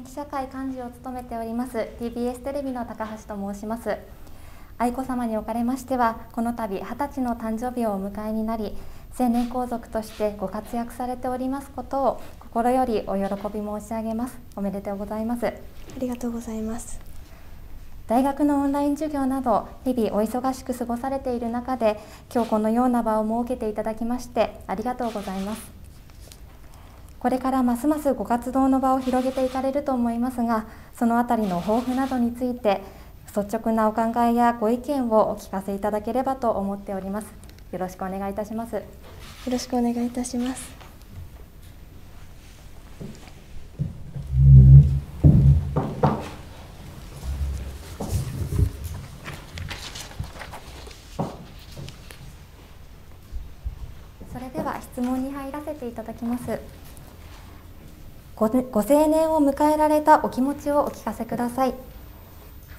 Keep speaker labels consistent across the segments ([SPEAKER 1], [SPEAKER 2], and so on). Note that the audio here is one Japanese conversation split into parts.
[SPEAKER 1] 現役社会幹事を務めております TBS テレビの高橋と申します愛子さまにおかれましてはこの度20歳の誕生日をお迎えになり成年皇族としてご活躍されておりますことを心よりお喜び申し上げますおめでとうございますありがとうございます大学のオンライン授業など日々お忙しく過ごされている中で今日このような場を設けていただきましてありがとうございますこれからますますご活動の場を広げていかれると思いますがそのあたりの抱負などについて率直なお考えやご意見をお聞かせいただければと思っておりますよろしくお願いいたしますよろしくお願いいたしますそれでは質問に入らせていただきますご成年を迎えられたお気持ちをお聞かせください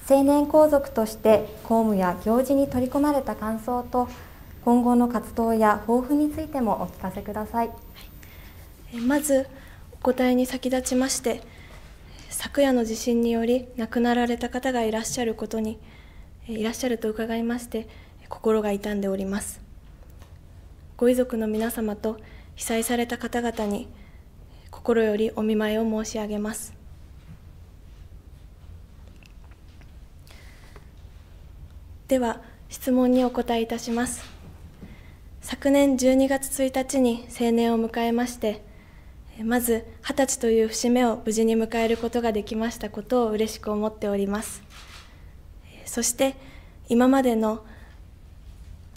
[SPEAKER 1] 成年皇族として公務や行事に取り込まれた感想と
[SPEAKER 2] 今後の活動や抱負についてもお聞かせください、はい、まずお答えに先立ちまして昨夜の地震により亡くなられた方がいらっしゃることにいらっしゃると伺いまして心が痛んでおりますご遺族の皆様と被災された方々に心よりお見舞いを申し上げますでは質問にお答えいたします昨年12月1日に成年を迎えましてまず20歳という節目を無事に迎えることができましたことを嬉しく思っておりますそして今までの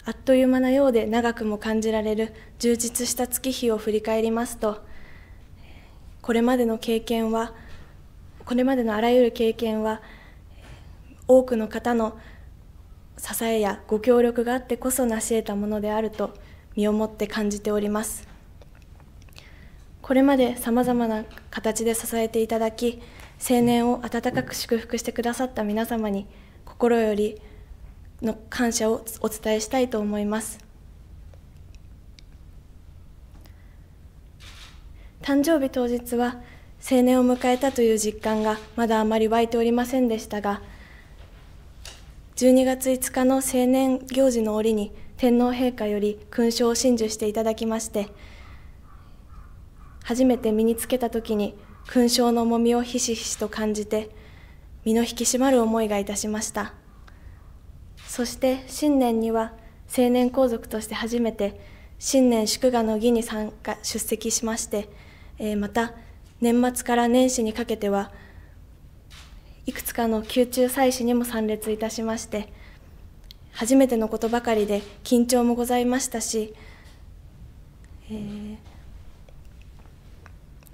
[SPEAKER 2] あっという間なようで長くも感じられる充実した月日を振り返りますとこれまでの経験はこれまでのあらゆる経験は多くの方の支えやご協力があってこそ成し得たものであると身をもって感じておりますこれまでさまざまな形で支えていただき青年を温かく祝福してくださった皆様に心よりの感謝をお伝えしたいと思います誕生日当日は成年を迎えたという実感がまだあまり湧いておりませんでしたが12月5日の成年行事の折に天皇陛下より勲章を親授していただきまして初めて身につけた時に勲章の重みをひしひしと感じて身の引き締まる思いがいたしましたそして新年には成年皇族として初めて新年祝賀の儀に参加出席しましてえー、また年末から年始にかけてはいくつかの宮中祭祀にも参列いたしまして初めてのことばかりで緊張もございましたし、えー、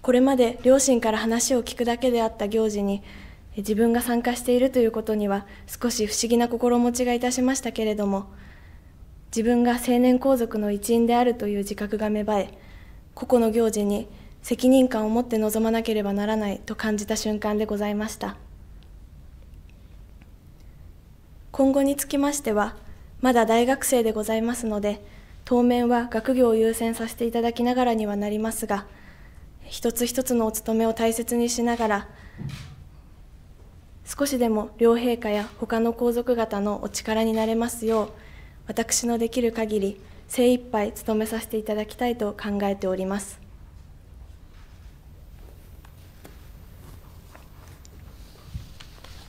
[SPEAKER 2] これまで両親から話を聞くだけであった行事に自分が参加しているということには少し不思議な心持ちがいたしましたけれども自分が成年皇族の一員であるという自覚が芽生え個々の行事に責任感を持って臨まなければならないと感じた瞬間でございました今後につきましてはまだ大学生でございますので当面は学業を優先させていただきながらにはなりますが一つ一つのお務めを大切にしながら少しでも両陛下や他の皇族方のお力になれますよう私のできる限り精一杯務めさせていただきたいと考えております。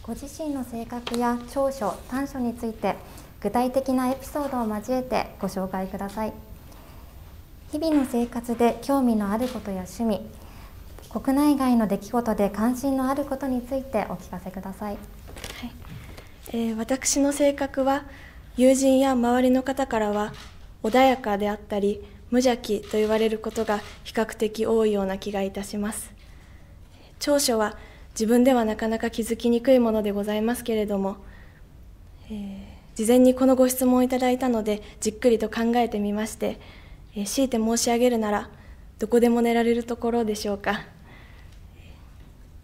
[SPEAKER 2] ご自身
[SPEAKER 1] の性格や長所短所について具体的なエピソードを交えてご紹介ください日々の生活で興味のあることや趣味国内外の出来事で関心のあることについてお聞かせください、はい
[SPEAKER 2] えー、私の性格は友人や周りの方からは穏やかであったり無邪気と言われることが比較的多いような気がいたします長所は自分ではなかなか気づきにくいものでございますけれども、えー、事前にこのご質問をいただいたのでじっくりと考えてみまして、えー、強いて申し上げるならどこでも寝られるところでしょうか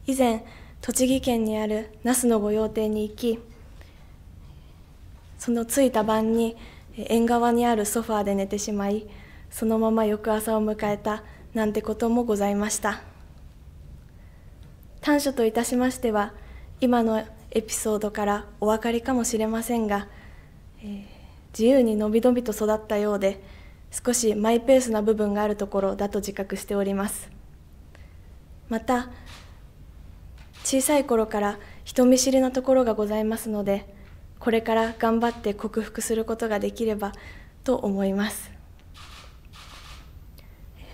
[SPEAKER 2] 以前栃木県にある那須の御用邸に行きその着いた晩に縁側にあるソファーで寝てしまいそのまま翌朝を迎えたなんてこともございました。短所といたしましては今のエピソードからお分かりかもしれませんが、えー、自由にのびのびと育ったようで少しマイペースな部分があるところだと自覚しておりますまた小さい頃から人見知りなところがございますのでこれから頑張って克服することができればと思います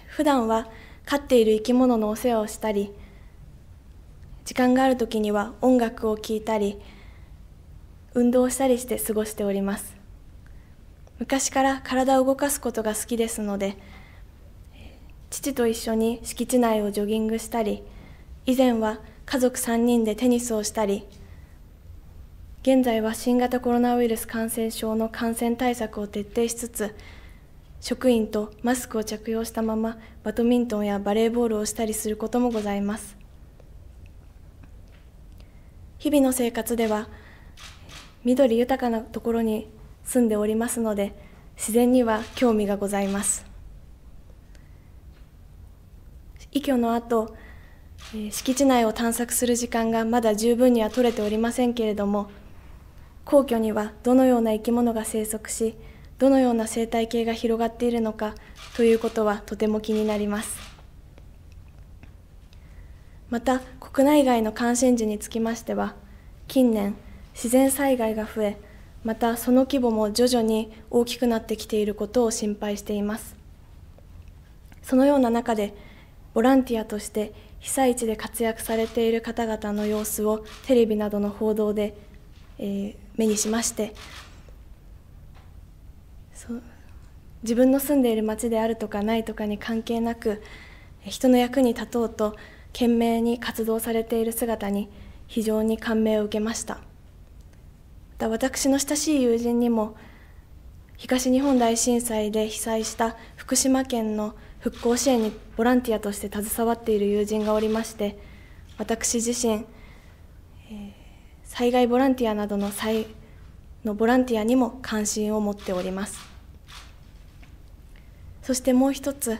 [SPEAKER 2] 普段は飼っている生き物のお世話をしたり時間がある時には音楽を聴いたり運動したりして過ごしております昔から体を動かすことが好きですので父と一緒に敷地内をジョギングしたり以前は家族3人でテニスをしたり現在は新型コロナウイルス感染症の感染対策を徹底しつつ職員とマスクを着用したままバドミントンやバレーボールをしたりすることもございます日々の生活では緑豊かなところに住んでおりますので自然には興味がございます異居の後敷地内を探索する時間がまだ十分には取れておりませんけれども皇居にはどのような生き物が生息しどのような生態系が広がっているのかということはとても気になります。また国内外の関心事につきましては近年自然災害が増えまたその規模も徐々に大きくなってきていることを心配していますそのような中でボランティアとして被災地で活躍されている方々の様子をテレビなどの報道で、えー、目にしまして自分の住んでいる町であるとかないとかに関係なく人の役に立とうと懸命に活動されている姿に非常に感銘を受けましたまた私の親しい友人にも東日本大震災で被災した福島県の復興支援にボランティアとして携わっている友人がおりまして私自身、え災害ボランティアなどの災のボランティアにも関心を持っておりますそしてもう一つ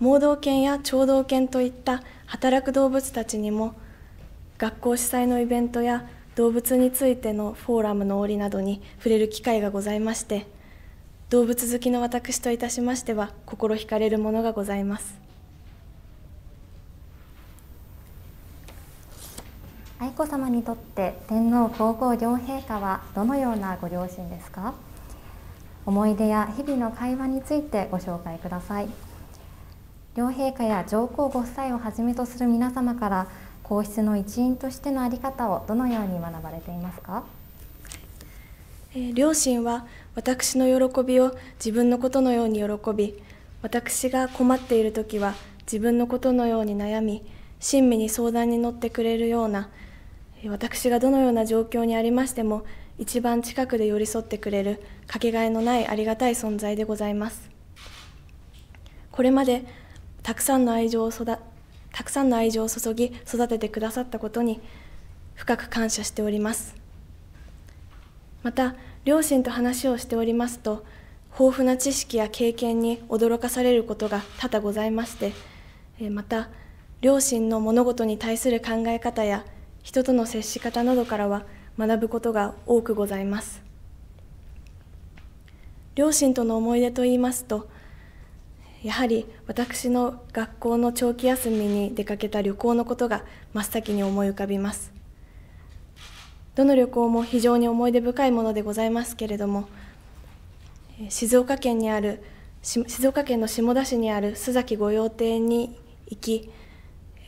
[SPEAKER 2] 盲導犬や聴導犬といった働く動物たちにも学校主催のイベントや動物についてのフォーラムの折などに触れる機会がございまして動物好きの私といたしましては心惹かれるものがございます。
[SPEAKER 1] 愛子さまにとって天皇皇后両陛下はどのようなご両親ですか思い出や日々の会話についてご紹介ください。両陛下や上皇ご夫妻をはじめとする皆様から皇室の一員としての在り方をどのように学ばれて
[SPEAKER 2] いますか両親は私の喜びを自分のことのように喜び私が困っている時は自分のことのように悩み親身に相談に乗ってくれるような私がどのような状況にありましても一番近くで寄り添ってくれるかけがえのないありがたい存在でございますこれまでたくさんの愛情を育たくさんの愛情を注ぎ育ててくださったことに深く感謝しておりますまた両親と話をしておりますと豊富な知識や経験に驚かされることが多々ございましてまた両親の物事に対する考え方や人との接し方などからは学ぶことが多くございます両親との思い出といいますとやはり私の学校の長期休みに出かけた旅行のことが真っ先に思い浮かびますどの旅行も非常に思い出深いものでございますけれども静岡県にある静岡県の下田市にある須崎御用邸に行き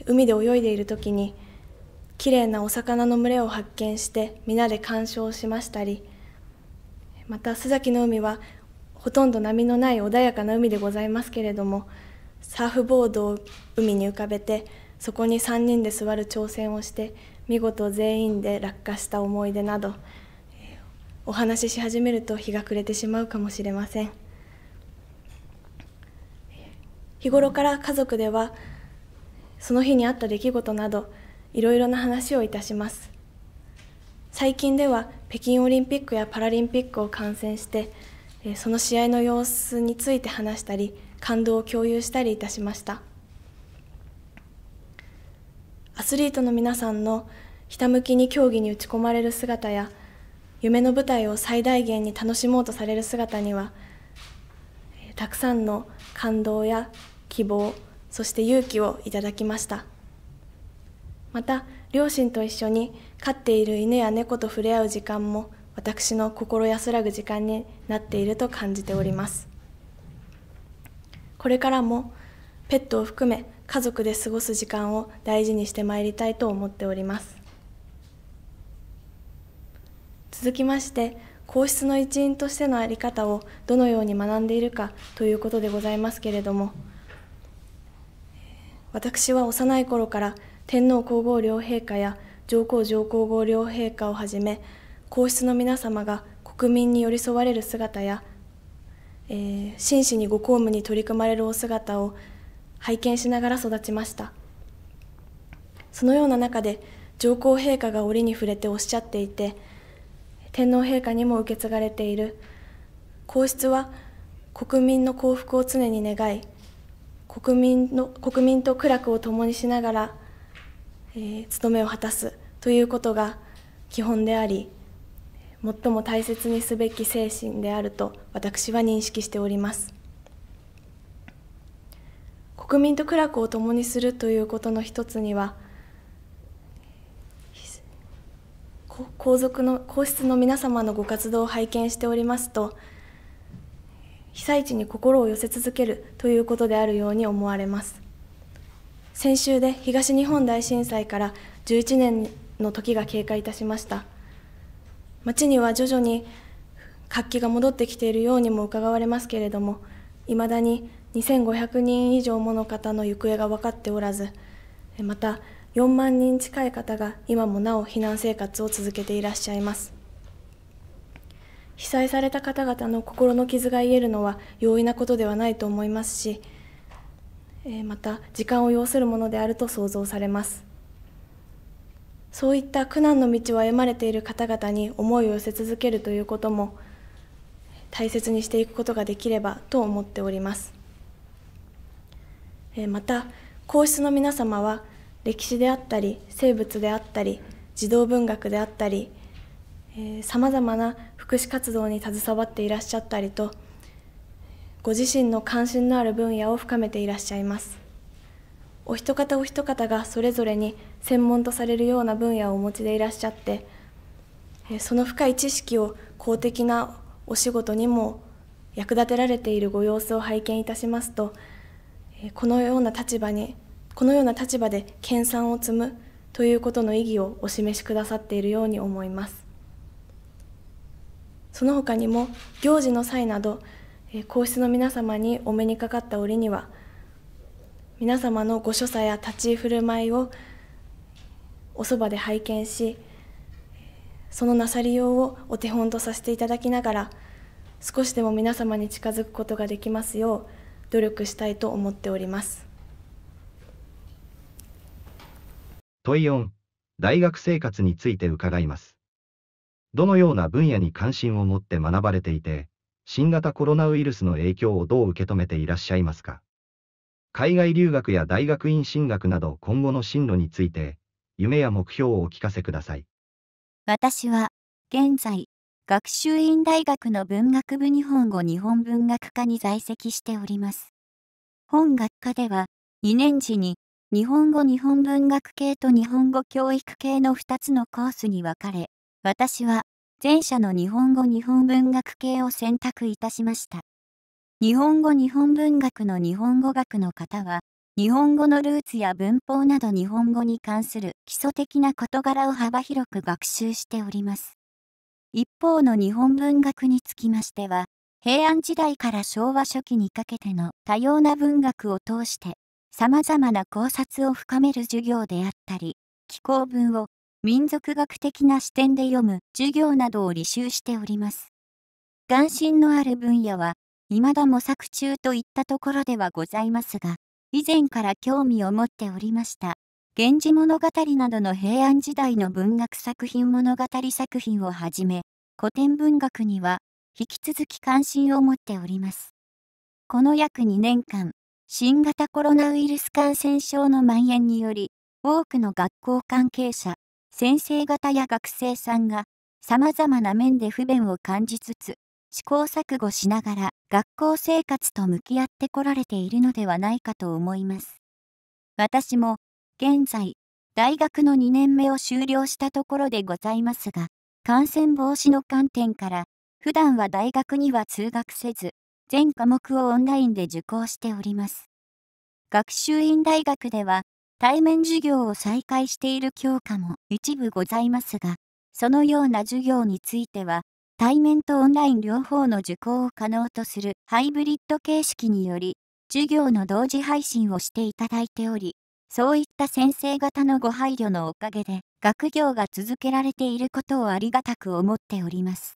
[SPEAKER 2] 海で泳いでいる時にきれいなお魚の群れを発見して皆で鑑賞しましたりまた須崎の海はほとんど波のない穏やかな海でございますけれどもサーフボードを海に浮かべてそこに3人で座る挑戦をして見事全員で落下した思い出などお話しし始めると日が暮れてしまうかもしれません日頃から家族ではその日にあった出来事などいろいろな話をいたします最近では北京オリンピックやパラリンピックを観戦してその試合の様子について話したり感動を共有したりいたしましたアスリートの皆さんのひたむきに競技に打ち込まれる姿や夢の舞台を最大限に楽しもうとされる姿にはたくさんの感動や希望そして勇気をいただきましたまた両親と一緒に飼っている犬や猫と触れ合う時間も私の心安らぐ時間になっていると感じておりますこれからもペットを含め家族で過ごす時間を大事にしてまいりたいと思っております続きまして皇室の一員としてのあり方をどのように学んでいるかということでございますけれども私は幼い頃から天皇皇后両陛下や上皇上皇后両陛下をはじめ皇室の皆様が国民に寄り添われる姿や、えー、真摯にご公務に取り組まれるお姿を拝見しながら育ちましたそのような中で上皇陛下が折に触れておっしゃっていて天皇陛下にも受け継がれている皇室は国民の幸福を常に願い国民の国民と苦楽を共にしながら、えー、務めを果たすということが基本であり最も大切にすべき精神であると私は認識しております国民と苦楽を共にするということの一つには皇族の皇室の皆様のご活動を拝見しておりますと被災地に心を寄せ続けるということであるように思われます先週で東日本大震災から11年の時が経過いたしました街には徐々に活気が戻ってきているようにも伺われますけれどもいまだに2500人以上もの方の行方が分かっておらずまた4万人近い方が今もなお避難生活を続けていらっしゃいます被災された方々の心の傷が癒えるのは容易なことではないと思いますしまた時間を要するものであると想像されますそういった苦難の道を歩まれている方々に思いを寄せ続けるということも大切にしていくことができればと思っておりますまた皇室の皆様は歴史であったり生物であったり児童文学であったりさまざまな福祉活動に携わっていらっしゃったりとご自身の関心のある分野を深めていらっしゃいますお一方お一方がそれぞれに専門とされるような分野をお持ちでいらっしゃってその深い知識を公的なお仕事にも役立てられているご様子を拝見いたしますとこのような立場にこのような立場で研鑽を積むということの意義をお示しくださっているように思いますその他にも行事の際など皇室の皆様にお目にかかった折には皆様のご所作や立ち居振る舞いをおそばで拝見しそのなさりようをお手本とさせていただきながら少しでも皆様に近づくことができますよう努力したいと思っております
[SPEAKER 3] 問4大学生活について伺いますどのような分野に関心を持って学ばれていて新型コロナウイルスの影響をどう受け止めていらっしゃいますか海外留学や大学院進学など今後の進路について夢や目標をお聞かせください。
[SPEAKER 4] 私は、現在、学習院大学の文学部日本語日本文学科に在籍しております。本学科では、2年時に、日本語日本文学系と日本語教育系の2つのコースに分かれ、私は前者の日本語日本文学系を選択いたしました。日本語日本文学の日本語学の方は、日本語のルーツや文法など日本語に関する基礎的な事柄を幅広く学習しております。一方の日本文学につきましては、平安時代から昭和初期にかけての多様な文学を通して、様々な考察を深める授業であったり、紀行文を民族学的な視点で読む授業などを履修しております。関心のある分野は、未だ模索中といったところではございますが、以前から興味を持っておりました。源氏物語などの平安時代の文学作品物語作品をはじめ、古典文学には引き続き関心を持っております。この約2年間、新型コロナウイルス感染症の蔓延により、多くの学校関係者、先生方や学生さんが、様々な面で不便を感じつつ、試行錯誤しながら学校生活と向き合ってこられているのではないかと思います。私も現在大学の2年目を修了したところでございますが感染防止の観点から普段は大学には通学せず全科目をオンラインで受講しております。学習院大学では対面授業を再開している教科も一部ございますがそのような授業については対面とオンライン両方の受講を可能とするハイブリッド形式により、授業の同時配信をしていただいており、そういった先生方のご配慮のおかげで、学業が続けられていることをありがたく思っております。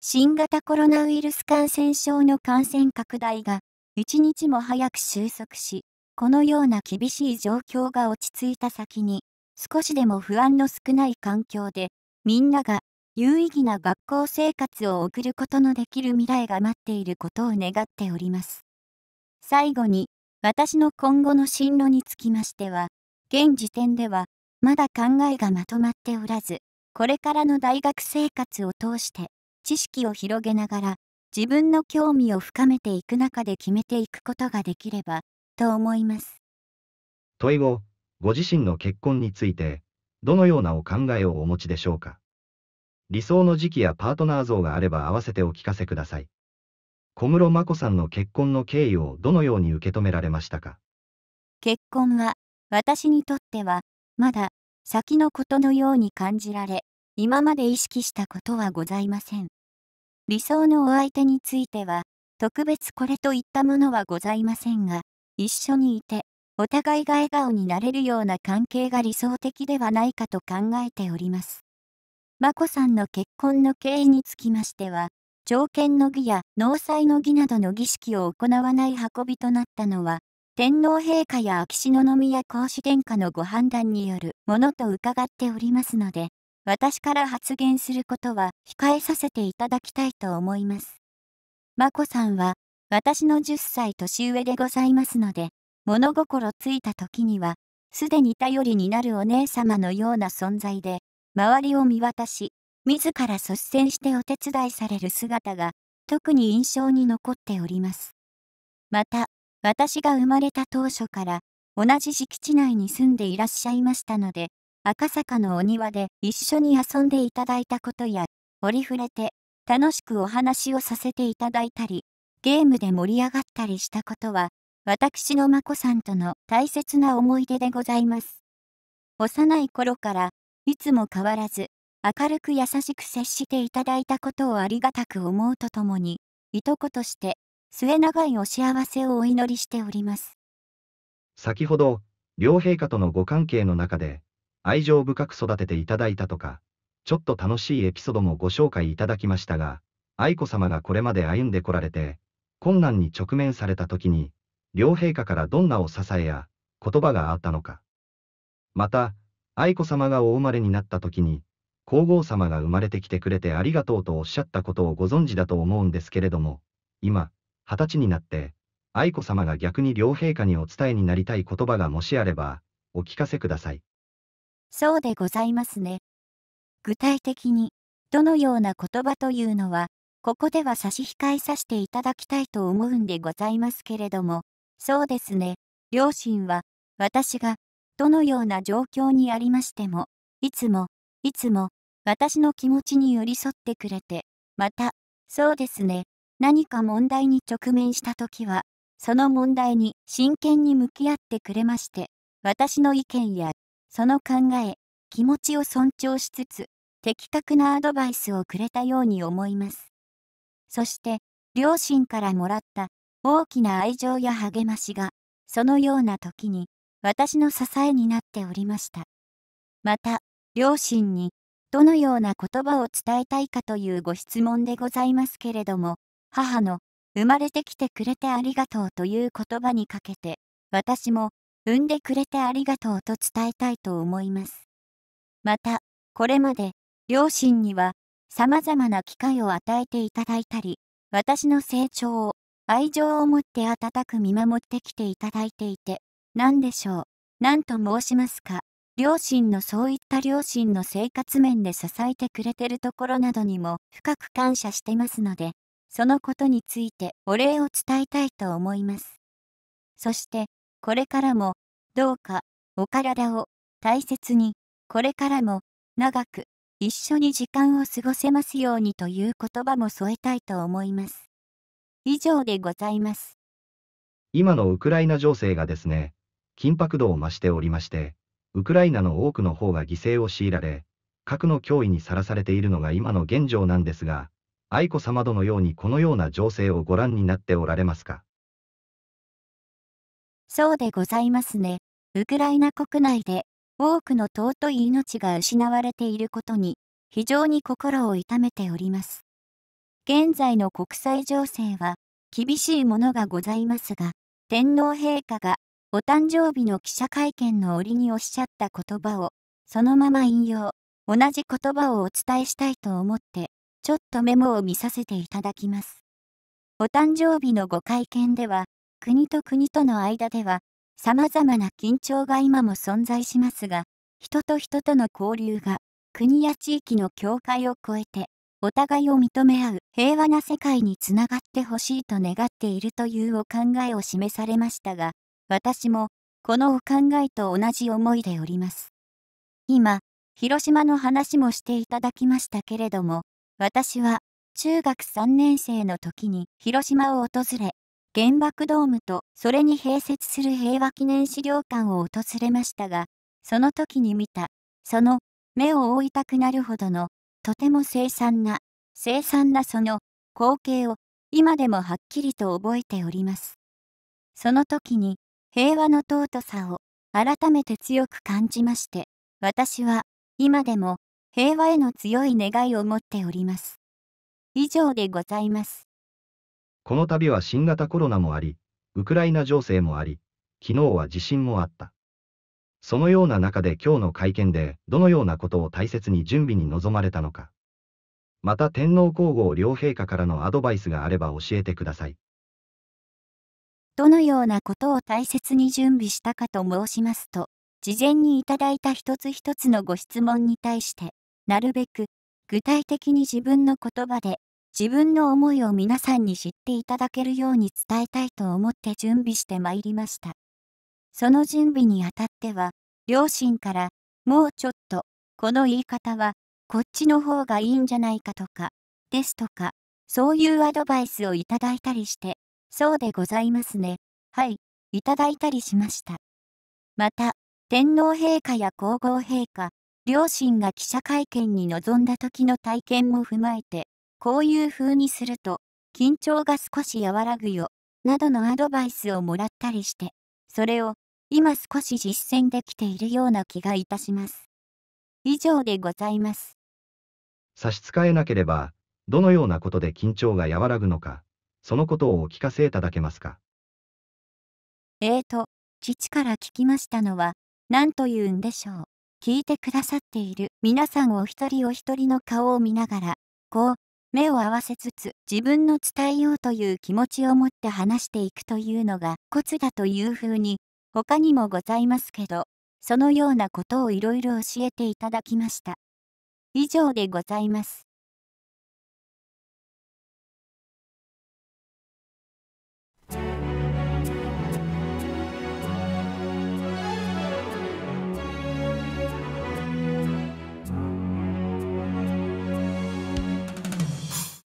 [SPEAKER 4] 新型コロナウイルス感染症の感染拡大が、一日も早く収束し、このような厳しい状況が落ち着いた先に、少しでも不安の少ない環境で、みんなが有意義な学校生活を送ることのできる未来が待っていることを願っております。最後に、私の今後の進路につきましては、現時点では、まだ考えがまとまっておらず、これからの大学生活を通して、知識を広げながら、自分の興味を深めていく中で決めていくことができれば、と思います。
[SPEAKER 3] 問いを、ご自身の結婚について、どのようなお考えをお持ちでしょうか理想の時期やパートナー像があれば合わせてお聞かせください。小室真子さんの結婚の経緯をどのように受け止められましたか
[SPEAKER 4] 結婚は私にとってはまだ先のことのように感じられ今まで意識したことはございません理想のお相手については特別これといったものはございませんが一緒にいてお互いが笑顔になれるような関係が理想的ではないかと考えております眞子さんの結婚の経緯につきましては、条件の儀や納采の儀などの儀式を行わない運びとなったのは、天皇陛下や秋篠宮皇嗣殿下のご判断によるものと伺っておりますので、私から発言することは控えさせていただきたいと思います。眞子さんは、私の10歳年上でございますので、物心ついた時には、すでに頼りになるお姉様のような存在で、周りを見渡し、自ら率先してお手伝いされる姿が、特に印象に残っております。また、私が生まれた当初から、同じ敷地内に住んでいらっしゃいましたので、赤坂のお庭で一緒に遊んでいただいたことや、折り触れて、楽しくお話をさせていただいたり、ゲームで盛り上がったりしたことは、私の眞子さんとの大切な思い出でございます。幼い頃からいつも変わらず、明るく優しく接していただいたことをありがたく思うとともに、いとことして末永いお幸せをお祈りしております。
[SPEAKER 3] 先ほど、両陛下とのご関係の中で、愛情深く育てていただいたとか、ちょっと楽しいエピソードもご紹介いただきましたが、愛子さまがこれまで歩んでこられて、困難に直面された時に、両陛下からどんなお支えや言葉があったのか。また、愛子さまがお生まれになった時に、皇后さまが生まれてきてくれてありがとうとおっしゃったことをご存知だと思うんですけれども、今、二十歳になって、愛子さまが逆に両陛下にお伝えになりたい言葉がもしあれば、お聞かせください。
[SPEAKER 4] そうでございますね。具体的に、どのような言葉というのは、ここでは差し控えさせていただきたいと思うんでございますけれども、そうですね、両親は、私がどのような状況にありましても、いつも、いつも、私の気持ちに寄り添ってくれて、また、そうですね、何か問題に直面した時は、その問題に真剣に向き合ってくれまして、私の意見や、その考え、気持ちを尊重しつつ、的確なアドバイスをくれたように思います。そして、両親からもらった大きな愛情や励ましが、そのような時に、私の支えになっておりました。また、両親にどのような言葉を伝えたいかというご質問でございますけれども、母の生まれてきてくれてありがとうという言葉にかけて、私も産んでくれてありがとうと伝えたいと思います。また、これまで両親には様々な機会を与えていただいたり、私の成長を愛情を持って温かく見守ってきていただいていて、何でしょう。何と申しますか。両親のそういった両親の生活面で支えてくれてるところなどにも深く感謝してますので、そのことについてお礼を伝えたいと思います。そして、これからも、どうか、お体を大切に、これからも、長く、一緒に時間を過ごせますようにという言葉も添えたいと思います。以上でございます。
[SPEAKER 3] 今のウクライナ情勢がですね、緊迫度を増しておりまして、ウクライナの多くの方が犠牲を強いられ、核の脅威にさらされているのが今の現状なんですが、愛子さまどのようにこのような情勢をご覧になっておられますか
[SPEAKER 4] そうでございますね。ウクライナ国内で多くの尊い命が失われていることに非常に心を痛めております。現在の国際情勢は厳しいものがございますが、天皇陛下がお誕生日の記者会見の折におっしゃった言葉を、そのまま引用、同じ言葉をお伝えしたいと思って、ちょっとメモを見させていただきます。お誕生日のご会見では、国と国との間では、様々な緊張が今も存在しますが、人と人との交流が、国や地域の境界を越えて、お互いを認め合う平和な世界につながってほしいと願っているというお考えを示されましたが、私もこのお考えと同じ思いでおります。今、広島の話もしていただきましたけれども、私は中学3年生の時に広島を訪れ、原爆ドームとそれに併設する平和記念資料館を訪れましたが、その時に見た、その目を覆いたくなるほどの、とても凄惨な、凄惨なその光景を今でもはっきりと覚えております。その時に平和の尊さを改めて強く感じまして、私は今でも平和への強い願いを持っております。以上でございます。
[SPEAKER 3] この度は新型コロナもあり、ウクライナ情勢もあり、昨日は地震もあった。そのような中で今日の会見でどのようなことを大切に準備に臨まれたのか。また天皇皇后両陛下からのアドバイスがあれば教えてください。
[SPEAKER 4] どのようなことを大切に準備したかと申しますと、事前にいただいた一つ一つのご質問に対して、なるべく具体的に自分の言葉で自分の思いを皆さんに知っていただけるように伝えたいと思って準備してまいりました。その準備にあたっては、両親から、もうちょっと、この言い方は、こっちの方がいいんじゃないかとか、ですとか、そういうアドバイスをいただいたりして、そうでございますね。はい、いただいたりしました。また、天皇陛下や皇后陛下、両親が記者会見に臨んだ時の体験も踏まえて、こういう風にすると、緊張が少し和らぐよ、などのアドバイスをもらったりして、それを、今少し実践できているような気がいたします。以上でございます。
[SPEAKER 3] 差し支えなければ、どのようなことで緊張が和らぐのか、そのことをお聞かせいただけますか。
[SPEAKER 4] えーと、父から聞きましたのは、何と言うんでしょう。聞いてくださっている皆さんお一人お一人の顔を見ながら、こう、目を合わせつつ自分の伝えようという気持ちを持って話していくというのがコツだというふうに、他にもございますけど、そのようなことをいろいろ教えていただきました。以上でございます。